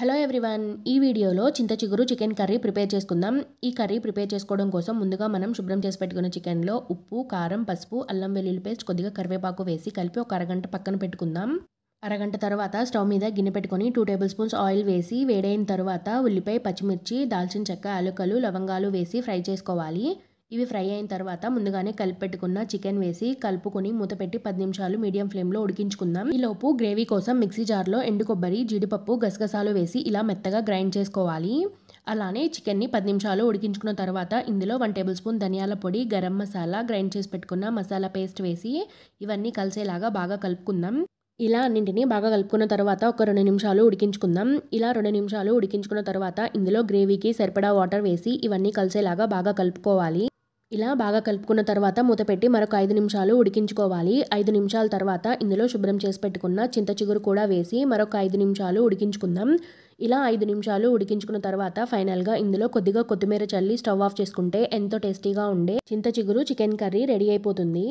hello everyone ఈ వీడియోలో చింత చిగురు చికెన్ కర్రీ ప్రిపేర్ చేసుకుందాం ఈ కర్రీ ప్రిపేర్ చేసుకోవడం కోసం ముందుగా మనం శుభ్రం చేసి పెట్టుకున్న చికెన్లో ఉప్పు కారం పసుపు అల్లం వెల్లుల్లి పేస్ట్ కొద్దిగా కరివేపాకు వేసి కలిపి ఒక అరగంట పక్కన పెట్టుకుందాం అరగంట తర్వాత స్టవ్ మీద గిన్నె పెట్టుకొని టూ టేబుల్ స్పూన్స్ ఆయిల్ వేసి వేడైన తర్వాత ఉల్లిపాయ పచ్చిమిర్చి దాల్చిన చెక్క అలుకలు లవంగాలు వేసి ఫ్రై చేసుకోవాలి ఇవి ఫ్రై అయిన తర్వాత ముందుగానే కలిపెట్టుకున్న చికెన్ వేసి కలుపుకొని మూత పెట్టి పది నిమిషాలు మీడియం ఫ్లేమ్లో ఉడికించుకుందాం ఈ లోపు గ్రేవీ కోసం మిక్సీ జార్లో ఎండు కొబ్బరి జీడిపప్పు గసగసాలు వేసి ఇలా మెత్తగా గ్రైండ్ చేసుకోవాలి అలానే చికెన్ని పది నిమిషాలు ఉడికించుకున్న తర్వాత ఇందులో వన్ టేబుల్ స్పూన్ ధనియాల పొడి గరం మసాలా గ్రైండ్ చేసి పెట్టుకున్న మసాలా పేస్ట్ వేసి ఇవన్నీ కలిసేలాగా బాగా కలుపుకుందాం ఇలా అన్నింటినీ బాగా కలుపుకున్న తర్వాత ఒక రెండు నిమిషాలు ఉడికించుకుందాం ఇలా రెండు నిమిషాలు ఉడికించుకున్న తర్వాత ఇందులో గ్రేవీకి సరిపడా వాటర్ వేసి ఇవన్నీ కలిసేలాగా బాగా కలుపుకోవాలి ఇలా బాగా కలుపుకున్న తర్వాత మూత పెట్టి మరొక ఐదు నిమిషాలు ఉడికించుకోవాలి ఐదు నిమిషాల తర్వాత ఇందులో శుభ్రం చేసి పెట్టుకున్న చింత చిగురు కూడా వేసి మరొక ఐదు నిమిషాలు ఉడికించుకుందాం ఇలా ఐదు నిమిషాలు ఉడికించుకున్న తర్వాత ఫైనల్గా ఇందులో కొద్దిగా కొత్తిమీర చల్లి స్టవ్ ఆఫ్ చేసుకుంటే ఎంతో టేస్టీగా ఉండే చింత చిగురు చికెన్ కర్రీ రెడీ అయిపోతుంది